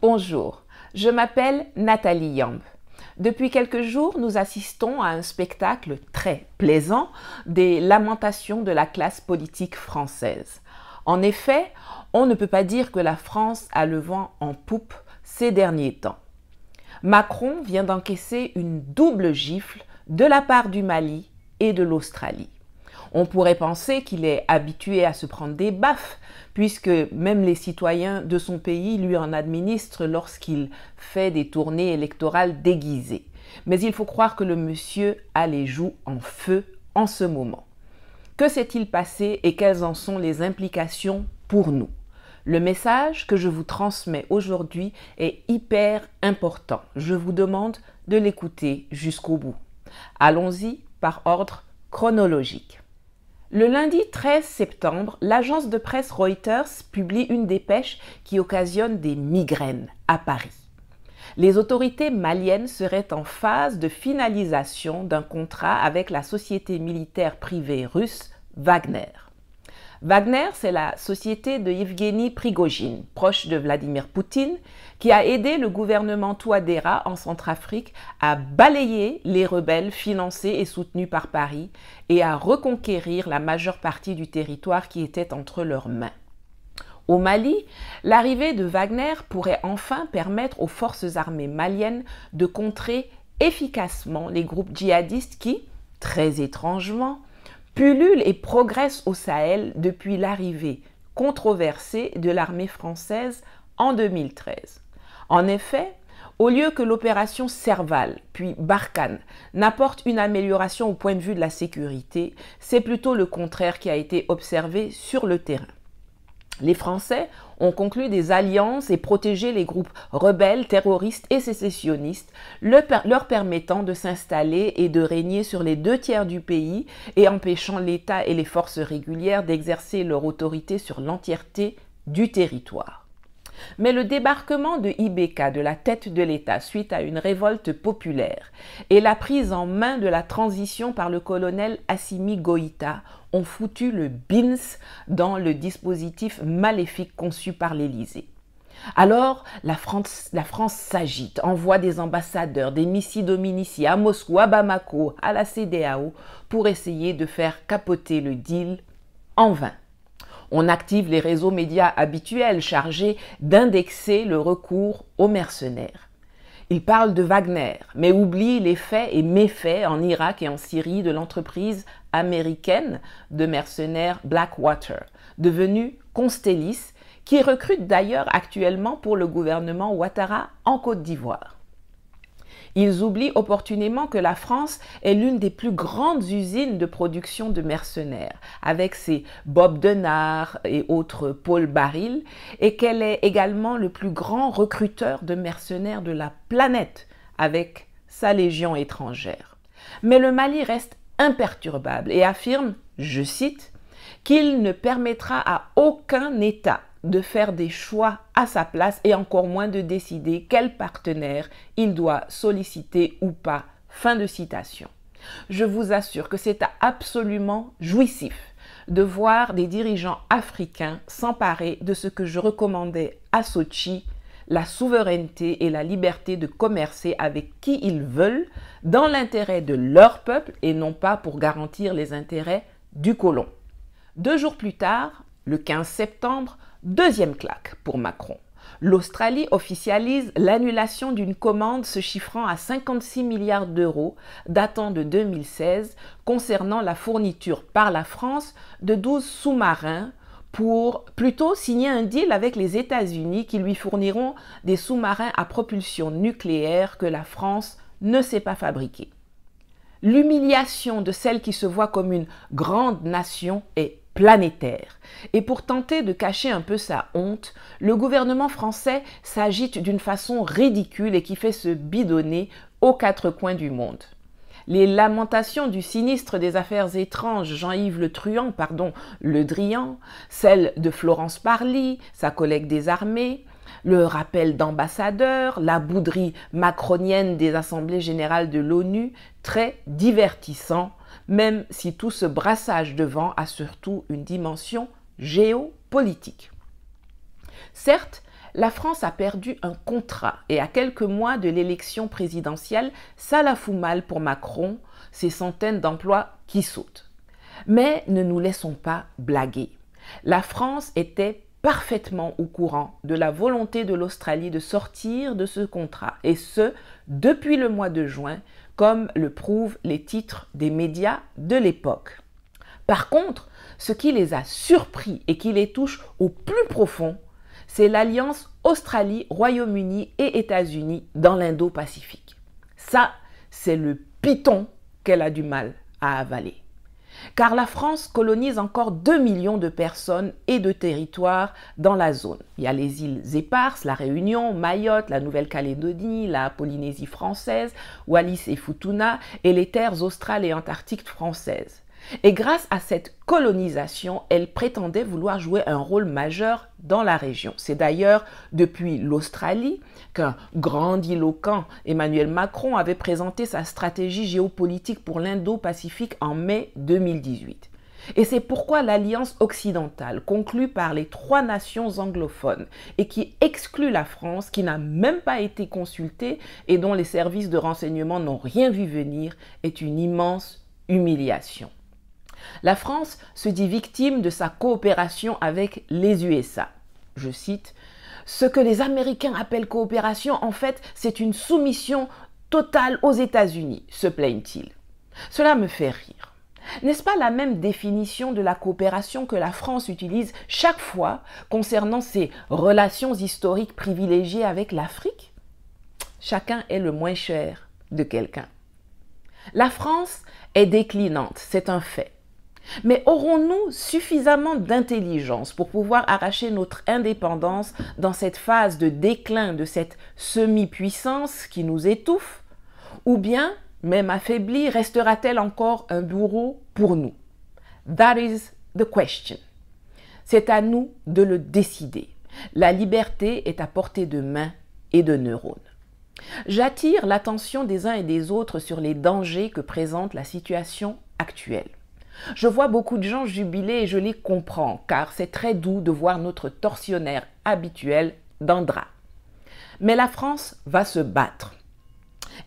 Bonjour, je m'appelle Nathalie Yamb. Depuis quelques jours, nous assistons à un spectacle très plaisant des lamentations de la classe politique française. En effet, on ne peut pas dire que la France a le vent en poupe ces derniers temps. Macron vient d'encaisser une double gifle de la part du Mali et de l'Australie. On pourrait penser qu'il est habitué à se prendre des baffes, puisque même les citoyens de son pays lui en administrent lorsqu'il fait des tournées électorales déguisées. Mais il faut croire que le monsieur a les joues en feu en ce moment. Que s'est-il passé et quelles en sont les implications pour nous le message que je vous transmets aujourd'hui est hyper important. Je vous demande de l'écouter jusqu'au bout. Allons-y par ordre chronologique. Le lundi 13 septembre, l'agence de presse Reuters publie une dépêche qui occasionne des migraines à Paris. Les autorités maliennes seraient en phase de finalisation d'un contrat avec la société militaire privée russe Wagner. Wagner, c'est la société de Yevgeny Prigogine, proche de Vladimir Poutine, qui a aidé le gouvernement Touadéra en Centrafrique à balayer les rebelles financés et soutenus par Paris et à reconquérir la majeure partie du territoire qui était entre leurs mains. Au Mali, l'arrivée de Wagner pourrait enfin permettre aux forces armées maliennes de contrer efficacement les groupes djihadistes qui, très étrangement, Pulule et progresse au Sahel depuis l'arrivée controversée de l'armée française en 2013. En effet, au lieu que l'opération Serval, puis Barkhane, n'apporte une amélioration au point de vue de la sécurité, c'est plutôt le contraire qui a été observé sur le terrain les Français ont conclu des alliances et protégé les groupes rebelles, terroristes et sécessionnistes, leur permettant de s'installer et de régner sur les deux tiers du pays et empêchant l'État et les forces régulières d'exercer leur autorité sur l'entièreté du territoire. Mais le débarquement de Ibeka de la tête de l'État suite à une révolte populaire et la prise en main de la transition par le colonel Assimi Goïta ont foutu le bins dans le dispositif maléfique conçu par l'Élysée. Alors, la France, s'agite, envoie des ambassadeurs, des missiles dominici à Moscou, à Bamako, à la CDAO, pour essayer de faire capoter le deal en vain. On active les réseaux médias habituels chargés d'indexer le recours aux mercenaires. Il parle de Wagner, mais oublie les faits et méfaits en Irak et en Syrie de l'entreprise américaine de mercenaires Blackwater, devenue Constellis, qui recrute d'ailleurs actuellement pour le gouvernement Ouattara en Côte d'Ivoire. Ils oublient opportunément que la France est l'une des plus grandes usines de production de mercenaires, avec ses Bob Denard et autres Paul Baril, et qu'elle est également le plus grand recruteur de mercenaires de la planète, avec sa Légion étrangère. Mais le Mali reste imperturbable et affirme, je cite, qu'il ne permettra à aucun État de faire des choix à sa place et encore moins de décider quel partenaire il doit solliciter ou pas. Fin de citation. Je vous assure que c'est absolument jouissif de voir des dirigeants africains s'emparer de ce que je recommandais à Sochi, la souveraineté et la liberté de commercer avec qui ils veulent dans l'intérêt de leur peuple et non pas pour garantir les intérêts du colon. Deux jours plus tard, le 15 septembre, Deuxième claque pour Macron. L'Australie officialise l'annulation d'une commande se chiffrant à 56 milliards d'euros datant de 2016 concernant la fourniture par la France de 12 sous-marins pour plutôt signer un deal avec les États-Unis qui lui fourniront des sous-marins à propulsion nucléaire que la France ne sait pas fabriquer. L'humiliation de celle qui se voit comme une grande nation est planétaire. Et pour tenter de cacher un peu sa honte, le gouvernement français s'agite d'une façon ridicule et qui fait se bidonner aux quatre coins du monde. Les lamentations du sinistre des affaires étranges Jean-Yves Le Truand, pardon, Le Drian, celles de Florence Parly, sa collègue des armées, le rappel d'ambassadeurs, la bouderie macronienne des assemblées générales de l'ONU, très divertissant même si tout ce brassage de vent a surtout une dimension géopolitique. Certes, la France a perdu un contrat et à quelques mois de l'élection présidentielle, ça la fout mal pour Macron, ses centaines d'emplois qui sautent. Mais ne nous laissons pas blaguer. La France était parfaitement au courant de la volonté de l'Australie de sortir de ce contrat, et ce, depuis le mois de juin, comme le prouvent les titres des médias de l'époque. Par contre, ce qui les a surpris et qui les touche au plus profond, c'est l'alliance Australie, Royaume-Uni et États-Unis dans l'Indo-Pacifique. Ça, c'est le piton qu'elle a du mal à avaler car la France colonise encore 2 millions de personnes et de territoires dans la zone. Il y a les îles éparses, la Réunion, Mayotte, la Nouvelle-Calédonie, la Polynésie française, Wallis et Futuna, et les terres australes et antarctiques françaises. Et grâce à cette colonisation, elle prétendait vouloir jouer un rôle majeur dans la région. C'est d'ailleurs depuis l'Australie qu'un grandiloquent Emmanuel Macron avait présenté sa stratégie géopolitique pour l'Indo-Pacifique en mai 2018. Et c'est pourquoi l'alliance occidentale, conclue par les trois nations anglophones et qui exclut la France, qui n'a même pas été consultée et dont les services de renseignement n'ont rien vu venir, est une immense humiliation. La France se dit victime de sa coopération avec les USA. Je cite, Ce que les Américains appellent coopération, en fait, c'est une soumission totale aux États-Unis, se plaignent-ils. Cela me fait rire. N'est-ce pas la même définition de la coopération que la France utilise chaque fois concernant ses relations historiques privilégiées avec l'Afrique Chacun est le moins cher de quelqu'un. La France est déclinante, c'est un fait. Mais aurons-nous suffisamment d'intelligence pour pouvoir arracher notre indépendance dans cette phase de déclin de cette semi-puissance qui nous étouffe Ou bien, même affaiblie, restera-t-elle encore un bourreau pour nous That is the question. C'est à nous de le décider. La liberté est à portée de main et de neurones. J'attire l'attention des uns et des autres sur les dangers que présente la situation actuelle. Je vois beaucoup de gens jubiler et je les comprends, car c'est très doux de voir notre torsionnaire habituel d'Andra. Mais la France va se battre.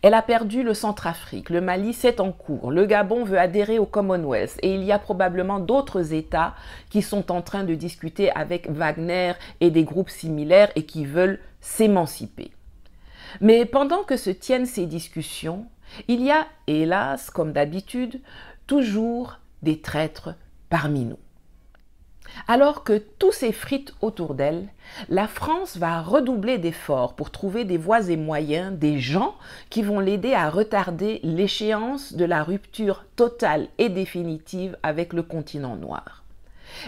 Elle a perdu le Centrafrique, le Mali c'est en cours, le Gabon veut adhérer au Commonwealth et il y a probablement d'autres États qui sont en train de discuter avec Wagner et des groupes similaires et qui veulent s'émanciper. Mais pendant que se tiennent ces discussions, il y a, hélas, comme d'habitude, toujours des traîtres parmi nous. Alors que tout s'effrite autour d'elle, la France va redoubler d'efforts pour trouver des voies et moyens, des gens qui vont l'aider à retarder l'échéance de la rupture totale et définitive avec le continent noir.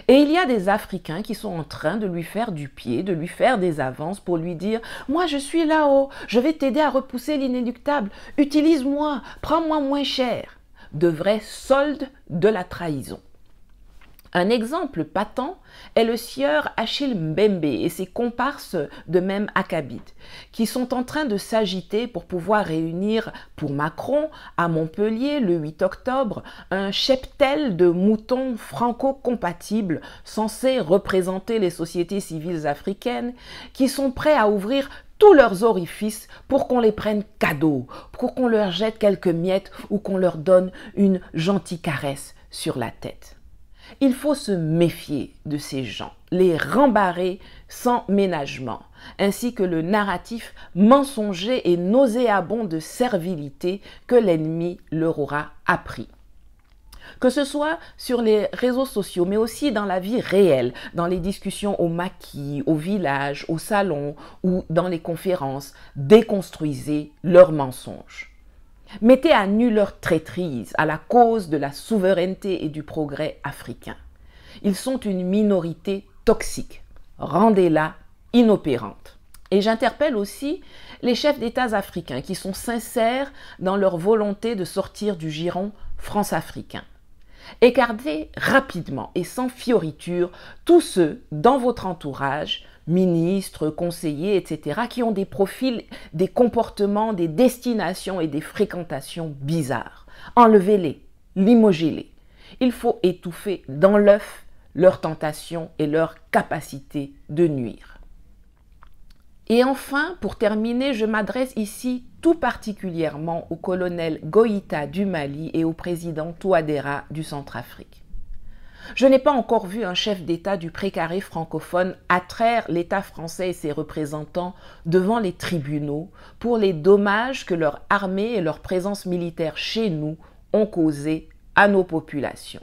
Et il y a des Africains qui sont en train de lui faire du pied, de lui faire des avances pour lui dire ⁇ Moi je suis là-haut, je vais t'aider à repousser l'inéluctable, utilise-moi, prends-moi moins cher ⁇ de vrais soldes de la trahison. Un exemple patent est le sieur Achille Mbembe et ses comparses de même acabit, qui sont en train de s'agiter pour pouvoir réunir pour Macron, à Montpellier, le 8 octobre, un cheptel de moutons franco-compatibles censés représenter les sociétés civiles africaines, qui sont prêts à ouvrir tous leurs orifices pour qu'on les prenne cadeau, pour qu'on leur jette quelques miettes ou qu'on leur donne une gentille caresse sur la tête. Il faut se méfier de ces gens, les rembarrer sans ménagement, ainsi que le narratif mensonger et nauséabond de servilité que l'ennemi leur aura appris que ce soit sur les réseaux sociaux, mais aussi dans la vie réelle, dans les discussions au maquis, au village, au salon ou dans les conférences, déconstruisez leurs mensonges. Mettez à nu leur traîtrise à la cause de la souveraineté et du progrès africain. Ils sont une minorité toxique. Rendez-la inopérante. Et j'interpelle aussi les chefs d'État africains qui sont sincères dans leur volonté de sortir du giron France-africain. Écartez rapidement et sans fioriture tous ceux dans votre entourage, ministres, conseillers, etc., qui ont des profils, des comportements, des destinations et des fréquentations bizarres. Enlevez-les, limogez-les. Il faut étouffer dans l'œuf leurs tentations et leur capacité de nuire. Et enfin, pour terminer, je m'adresse ici tout particulièrement au colonel Goïta du Mali et au président Touadéra du Centrafrique. Je n'ai pas encore vu un chef d'État du précaré francophone attraire l'État français et ses représentants devant les tribunaux pour les dommages que leur armée et leur présence militaire chez nous ont causés à nos populations.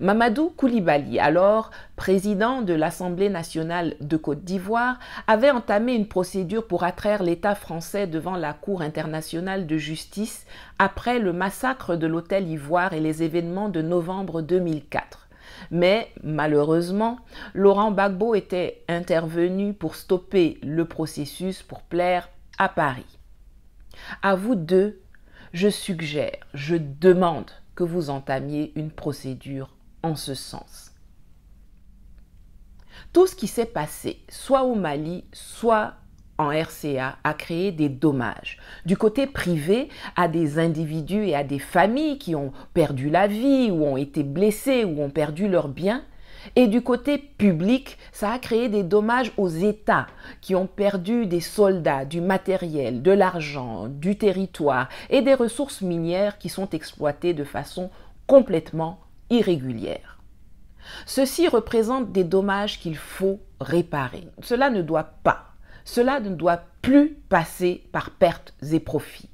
Mamadou Koulibaly, alors président de l'Assemblée nationale de Côte d'Ivoire, avait entamé une procédure pour attraire l'État français devant la Cour internationale de justice après le massacre de l'hôtel Ivoire et les événements de novembre 2004. Mais malheureusement, Laurent Gbagbo était intervenu pour stopper le processus pour plaire à Paris. À vous deux, je suggère, je demande que vous entamiez une procédure en ce sens. Tout ce qui s'est passé, soit au Mali, soit en RCA, a créé des dommages. Du côté privé, à des individus et à des familles qui ont perdu la vie, ou ont été blessés, ou ont perdu leurs biens. Et du côté public, ça a créé des dommages aux États qui ont perdu des soldats, du matériel, de l'argent, du territoire et des ressources minières qui sont exploitées de façon complètement irrégulières. Ceci représente des dommages qu'il faut réparer. Cela ne doit pas, cela ne doit plus passer par pertes et profits.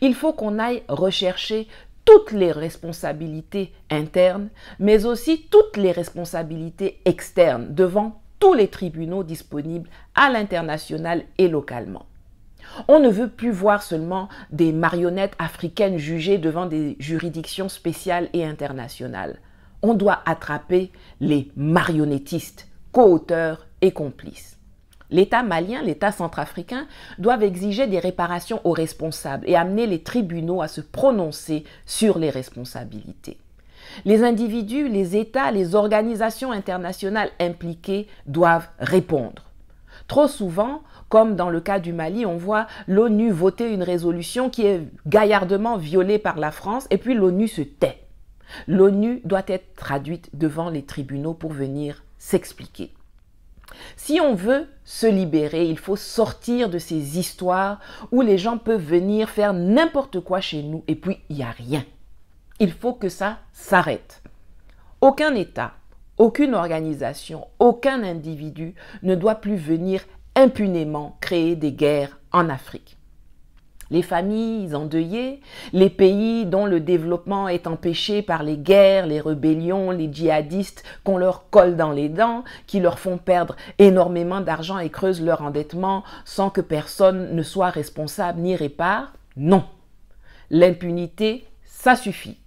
Il faut qu'on aille rechercher toutes les responsabilités internes, mais aussi toutes les responsabilités externes devant tous les tribunaux disponibles à l'international et localement. On ne veut plus voir seulement des marionnettes africaines jugées devant des juridictions spéciales et internationales. On doit attraper les marionnettistes, co-auteurs et complices. L'État malien, l'État centrafricain doivent exiger des réparations aux responsables et amener les tribunaux à se prononcer sur les responsabilités. Les individus, les États, les organisations internationales impliquées doivent répondre. Trop souvent, comme dans le cas du Mali, on voit l'ONU voter une résolution qui est gaillardement violée par la France, et puis l'ONU se tait. L'ONU doit être traduite devant les tribunaux pour venir s'expliquer. Si on veut se libérer, il faut sortir de ces histoires où les gens peuvent venir faire n'importe quoi chez nous et puis il n'y a rien. Il faut que ça s'arrête. Aucun État, aucune organisation, aucun individu ne doit plus venir impunément créer des guerres en Afrique. Les familles endeuillées, les pays dont le développement est empêché par les guerres, les rébellions, les djihadistes qu'on leur colle dans les dents, qui leur font perdre énormément d'argent et creusent leur endettement sans que personne ne soit responsable ni répare, non. L'impunité, ça suffit.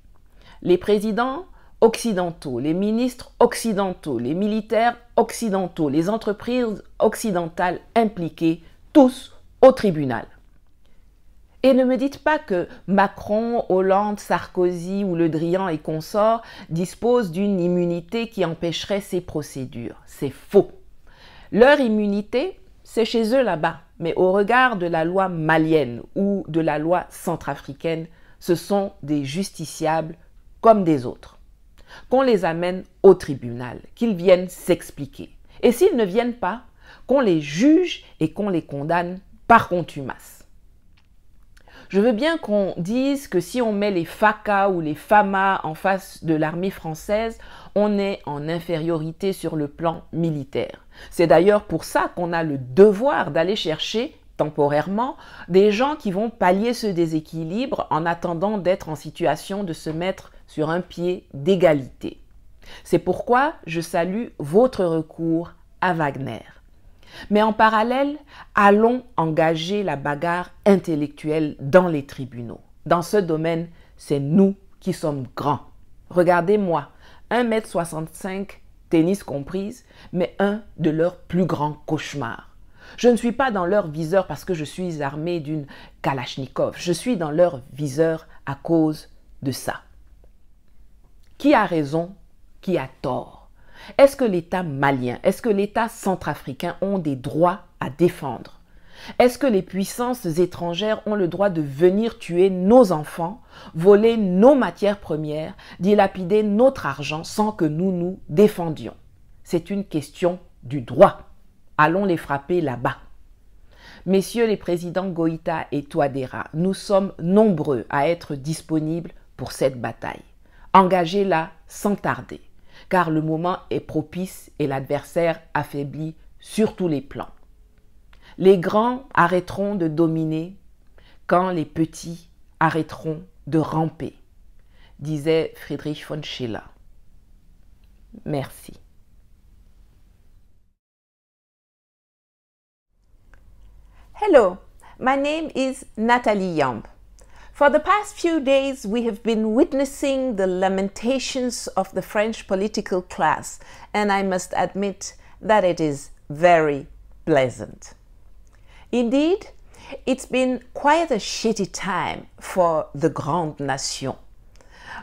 Les présidents, occidentaux, les ministres occidentaux, les militaires occidentaux, les entreprises occidentales impliquées, tous au tribunal. Et ne me dites pas que Macron, Hollande, Sarkozy ou Le Drian et consorts disposent d'une immunité qui empêcherait ces procédures. C'est faux. Leur immunité, c'est chez eux là-bas, mais au regard de la loi malienne ou de la loi centrafricaine, ce sont des justiciables comme des autres qu'on les amène au tribunal, qu'ils viennent s'expliquer. Et s'ils ne viennent pas, qu'on les juge et qu'on les condamne par contumace. Je veux bien qu'on dise que si on met les FACA ou les FAMA en face de l'armée française, on est en infériorité sur le plan militaire. C'est d'ailleurs pour ça qu'on a le devoir d'aller chercher temporairement, des gens qui vont pallier ce déséquilibre en attendant d'être en situation de se mettre sur un pied d'égalité. C'est pourquoi je salue votre recours à Wagner. Mais en parallèle, allons engager la bagarre intellectuelle dans les tribunaux. Dans ce domaine, c'est nous qui sommes grands. Regardez-moi, 1m65, tennis comprise, mais un de leurs plus grands cauchemars. Je ne suis pas dans leur viseur parce que je suis armé d'une Kalachnikov. Je suis dans leur viseur à cause de ça. Qui a raison Qui a tort Est-ce que l'État malien, est-ce que l'État centrafricain ont des droits à défendre Est-ce que les puissances étrangères ont le droit de venir tuer nos enfants, voler nos matières premières, dilapider notre argent sans que nous nous défendions C'est une question du droit. Allons les frapper là-bas. Messieurs les présidents Goïta et Toadera, nous sommes nombreux à être disponibles pour cette bataille. Engagez-la sans tarder, car le moment est propice et l'adversaire affaibli sur tous les plans. Les grands arrêteront de dominer quand les petits arrêteront de ramper, disait Friedrich von Schiller. Merci. Hello, my name is Natalie Yamb. For the past few days, we have been witnessing the lamentations of the French political class, and I must admit that it is very pleasant. Indeed, it's been quite a shitty time for the Grande Nation.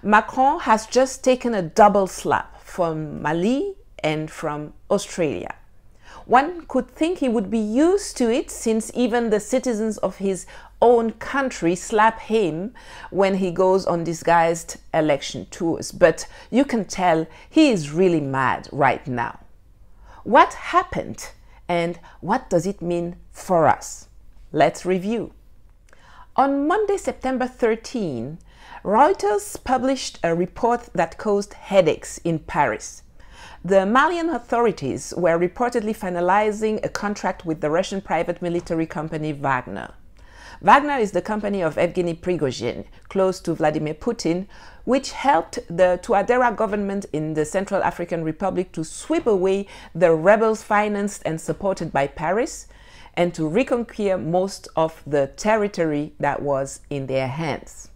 Macron has just taken a double slap from Mali and from Australia. One could think he would be used to it since even the citizens of his own country slap him when he goes on disguised election tours. But you can tell he is really mad right now. What happened and what does it mean for us? Let's review. On Monday, September 13, Reuters published a report that caused headaches in Paris. The Malian authorities were reportedly finalizing a contract with the Russian private military company Wagner. Wagner is the company of Evgeny Prigozhin, close to Vladimir Putin, which helped the Tuadera government in the Central African Republic to sweep away the rebels financed and supported by Paris and to reconquer most of the territory that was in their hands.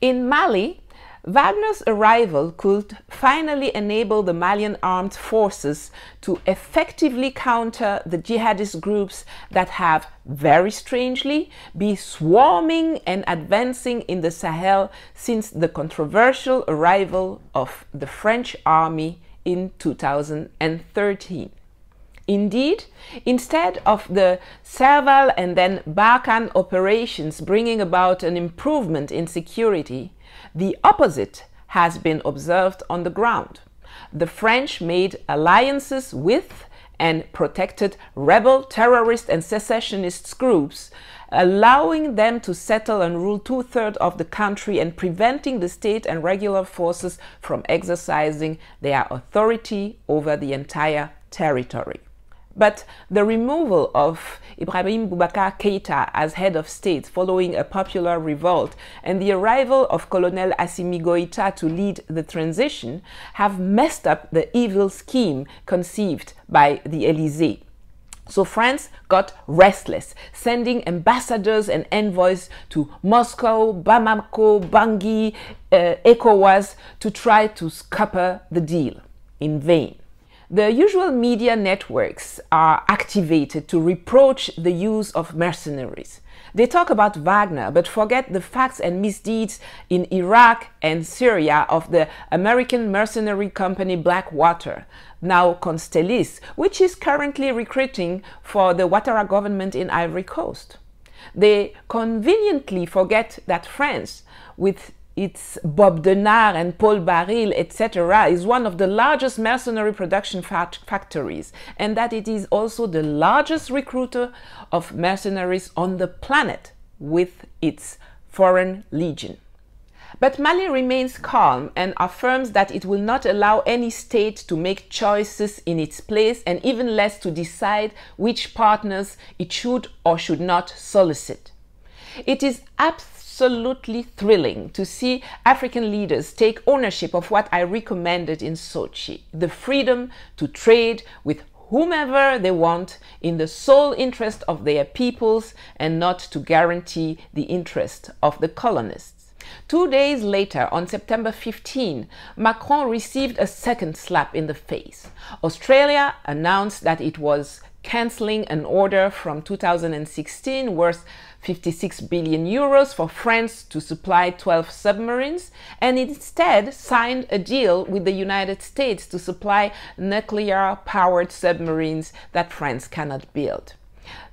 In Mali, Wagner's arrival could finally enable the Malian armed forces to effectively counter the jihadist groups that have, very strangely, been swarming and advancing in the Sahel since the controversial arrival of the French army in 2013. Indeed, instead of the Serval and then Balkan operations bringing about an improvement in security, the opposite has been observed on the ground. The French made alliances with and protected rebel, terrorist, and secessionist groups, allowing them to settle and rule two thirds of the country and preventing the state and regular forces from exercising their authority over the entire territory. But the removal of Ibrahim Boubacar Keita as head of state following a popular revolt and the arrival of Colonel Assimi Goïta to lead the transition have messed up the evil scheme conceived by the Elysee. So France got restless, sending ambassadors and envoys to Moscow, Bamako, Bangui, uh, ECOWAS to try to scupper the deal in vain. The usual media networks are activated to reproach the use of mercenaries. They talk about Wagner but forget the facts and misdeeds in Iraq and Syria of the American mercenary company Blackwater, now Constellis, which is currently recruiting for the Ouattara government in Ivory Coast. They conveniently forget that France, with it's Bob Denard and Paul Baril, etc., is one of the largest mercenary production factories, and that it is also the largest recruiter of mercenaries on the planet with its Foreign Legion. But Mali remains calm and affirms that it will not allow any state to make choices in its place and even less to decide which partners it should or should not solicit. It is absolutely absolutely thrilling to see African leaders take ownership of what I recommended in Sochi the freedom to trade with whomever they want in the sole interest of their peoples and not to guarantee the interest of the colonists. Two days later, on September 15, Macron received a second slap in the face. Australia announced that it was cancelling an order from 2016 worth 56 billion euros for France to supply 12 submarines and instead signed a deal with the United States to supply nuclear powered submarines that France cannot build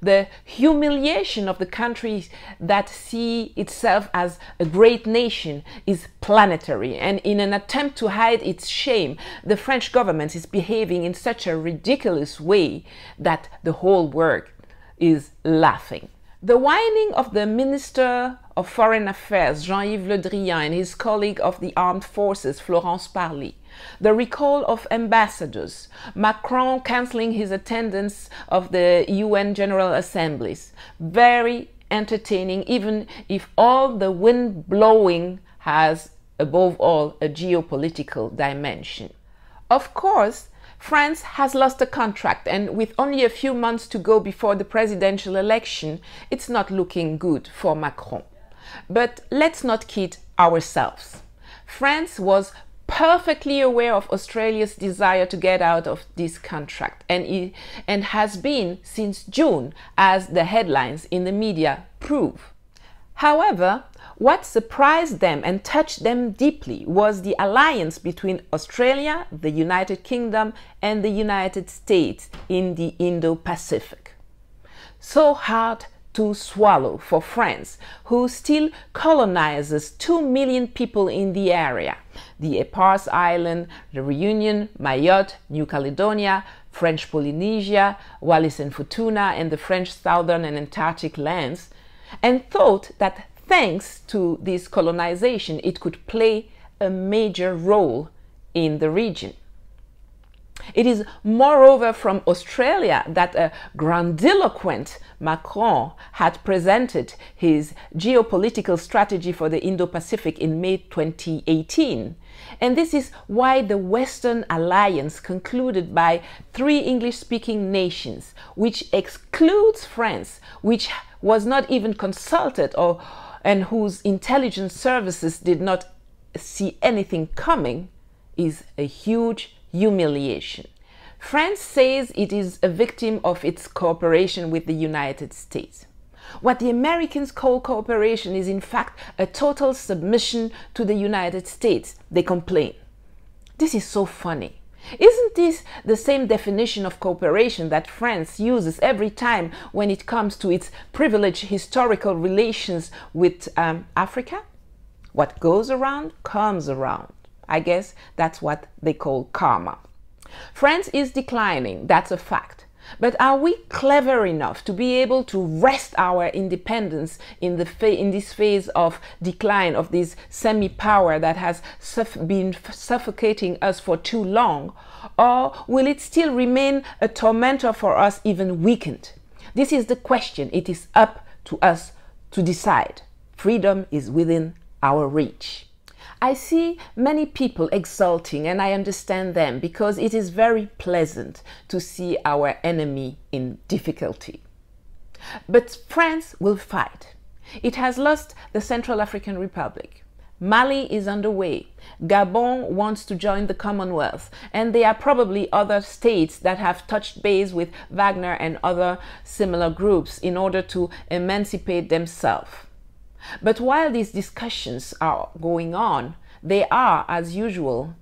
the humiliation of the countries that see itself as a great nation is planetary. And in an attempt to hide its shame, the French government is behaving in such a ridiculous way that the whole world is laughing. The whining of the Minister of Foreign Affairs, Jean-Yves Le Drian, and his colleague of the armed forces, Florence Parly, the recall of ambassadors, Macron cancelling his attendance of the UN General Assemblies. Very entertaining, even if all the wind blowing has, above all, a geopolitical dimension. Of course, France has lost a contract, and with only a few months to go before the presidential election, it's not looking good for Macron. But let's not kid ourselves. France was perfectly aware of Australia's desire to get out of this contract and, it, and has been since June, as the headlines in the media prove. However, what surprised them and touched them deeply was the alliance between Australia, the United Kingdom, and the United States in the Indo Pacific. So hard to swallow for France, who still colonizes 2 million people in the area. The Epars Island, the Reunion, Mayotte, New Caledonia, French Polynesia, Wallis and Futuna, and the French southern and Antarctic lands, and thought that thanks to this colonization, it could play a major role in the region. It is moreover from Australia that a uh, grandiloquent Macron had presented his geopolitical strategy for the Indo Pacific in May 2018. And this is why the Western alliance concluded by three English speaking nations, which excludes France, which was not even consulted or and whose intelligence services did not see anything coming, is a huge humiliation. France says it is a victim of its cooperation with the United States. What the Americans call cooperation is in fact a total submission to the United States, they complain. This is so funny. Isn't this the same definition of cooperation that France uses every time when it comes to its privileged historical relations with um, Africa? What goes around comes around. I guess that's what they call karma. France is declining, that's a fact. But are we clever enough to be able to wrest our independence in, the in this phase of decline of this semi power that has suff been suffocating us for too long? Or will it still remain a tormentor for us, even weakened? This is the question. It is up to us to decide. Freedom is within our reach. I see many people exulting, and I understand them because it is very pleasant to see our enemy in difficulty. But France will fight. It has lost the Central African Republic. Mali is underway. Gabon wants to join the Commonwealth, and there are probably other states that have touched base with Wagner and other similar groups in order to emancipate themselves. But while these discussions are going on, there are, as usual,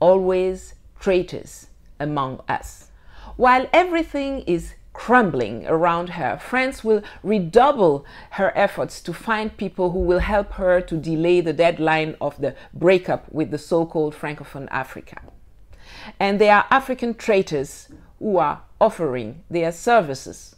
always traitors among us. While everything is crumbling around her, France will redouble her efforts to find people who will help her to delay the deadline of the breakup with the so called Francophone Africa. And there are African traitors who are offering their services.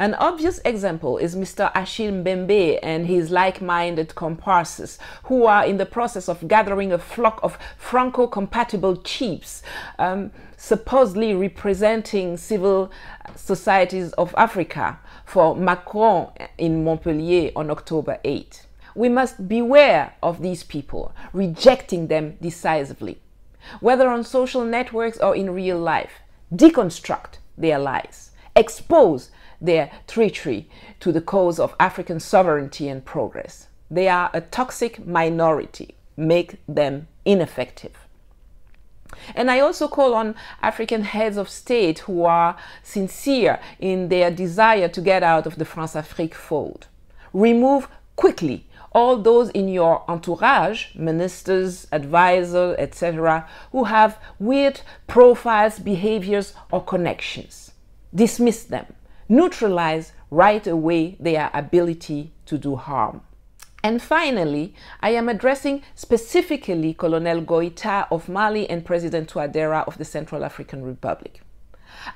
An obvious example is Mr. Ashim Bembe and his like-minded comparses who are in the process of gathering a flock of Franco-compatible chiefs, um, supposedly representing civil societies of Africa for Macron in Montpellier on October 8. We must beware of these people, rejecting them decisively, whether on social networks or in real life. Deconstruct their lies expose their treachery to the cause of African sovereignty and progress. They are a toxic minority. Make them ineffective. And I also call on African heads of state who are sincere in their desire to get out of the France Afrique fold. Remove quickly all those in your entourage, ministers, advisors, etc., who have weird profiles, behaviors, or connections dismiss them, neutralize right away their ability to do harm. And finally, I am addressing specifically Colonel Goita of Mali and President Touadéra of the Central African Republic.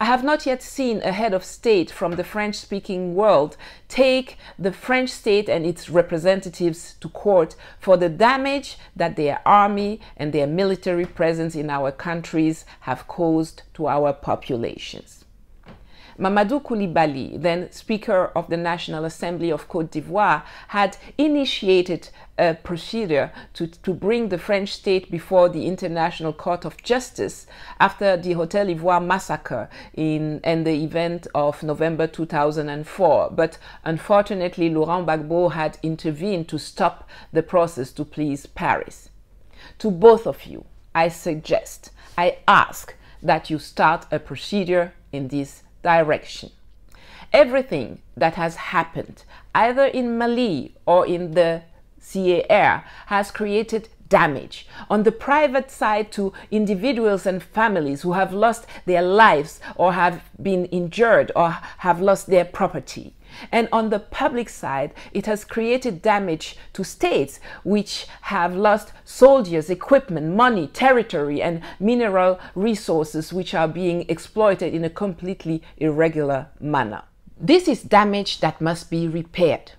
I have not yet seen a head of state from the French speaking world take the French state and its representatives to court for the damage that their army and their military presence in our countries have caused to our populations. Mamadou Koulibaly, then Speaker of the National Assembly of Cote d'Ivoire, had initiated a procedure to, to bring the French state before the International Court of Justice after the Hotel Ivoire massacre in, in the event of November 2004. But unfortunately, Laurent Gbagbo had intervened to stop the process to please Paris. To both of you, I suggest, I ask that you start a procedure in this direction. Everything that has happened, either in Mali or in the CAR, has created damage on the private side to individuals and families who have lost their lives or have been injured or have lost their property. And on the public side, it has created damage to states which have lost soldiers, equipment, money, territory, and mineral resources which are being exploited in a completely irregular manner. This is damage that must be repaired.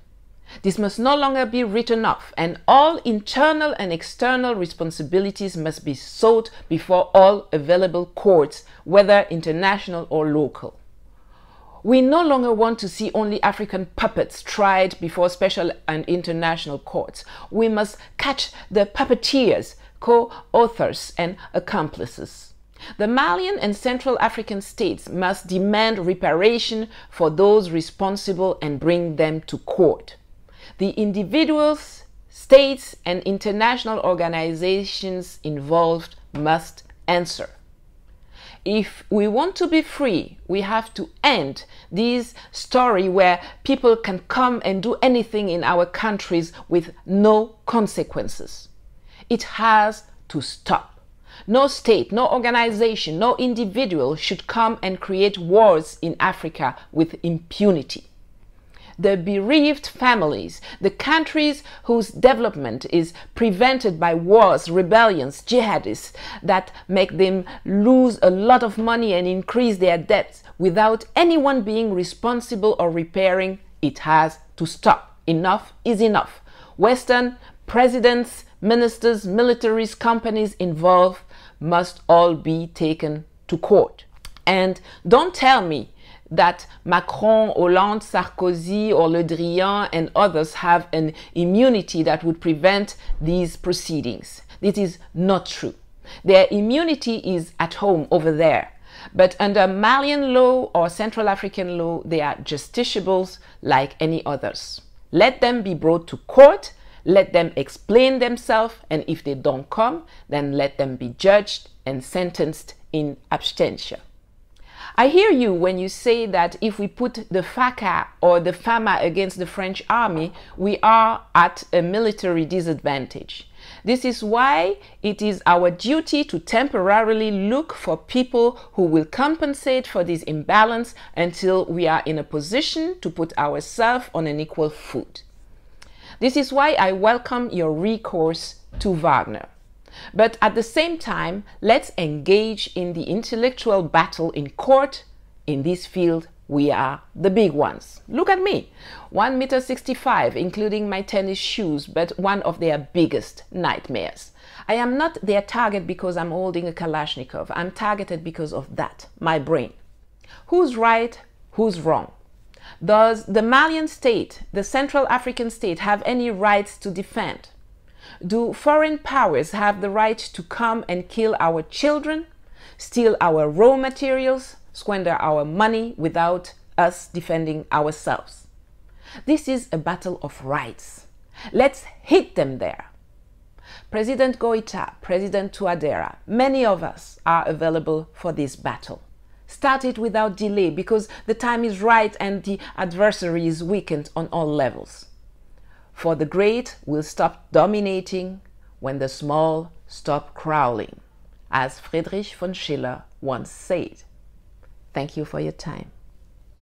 This must no longer be written off, and all internal and external responsibilities must be sought before all available courts, whether international or local. We no longer want to see only African puppets tried before special and international courts. We must catch the puppeteers, co authors, and accomplices. The Malian and Central African states must demand reparation for those responsible and bring them to court. The individuals, states, and international organizations involved must answer. If we want to be free, we have to end this story where people can come and do anything in our countries with no consequences. It has to stop. No state, no organization, no individual should come and create wars in Africa with impunity the bereaved families, the countries whose development is prevented by wars, rebellions, jihadists that make them lose a lot of money and increase their debts without anyone being responsible or repairing, it has to stop. Enough is enough. Western presidents, ministers, militaries, companies involved must all be taken to court. And don't tell me that Macron, Hollande, Sarkozy, or Le Drian and others have an immunity that would prevent these proceedings. This is not true. Their immunity is at home over there. But under Malian law or Central African law, they are justiciables like any others. Let them be brought to court, let them explain themselves, and if they don't come, then let them be judged and sentenced in absentia. I hear you when you say that if we put the FACA or the FAMA against the French army, we are at a military disadvantage. This is why it is our duty to temporarily look for people who will compensate for this imbalance until we are in a position to put ourselves on an equal foot. This is why I welcome your recourse to Wagner. But at the same time, let's engage in the intellectual battle in court. In this field, we are the big ones. Look at me, 1 meter 65, including my tennis shoes, but one of their biggest nightmares. I am not their target because I'm holding a Kalashnikov. I'm targeted because of that, my brain. Who's right? Who's wrong? Does the Malian state, the Central African state, have any rights to defend? Do foreign powers have the right to come and kill our children, steal our raw materials, squander our money without us defending ourselves? This is a battle of rights. Let's hit them there. President Goita, President Tuadera, many of us are available for this battle. Start it without delay because the time is right and the adversary is weakened on all levels. For the great will stop dominating when the small stop crowing, as Friedrich von Schiller once said. Thank you for your time.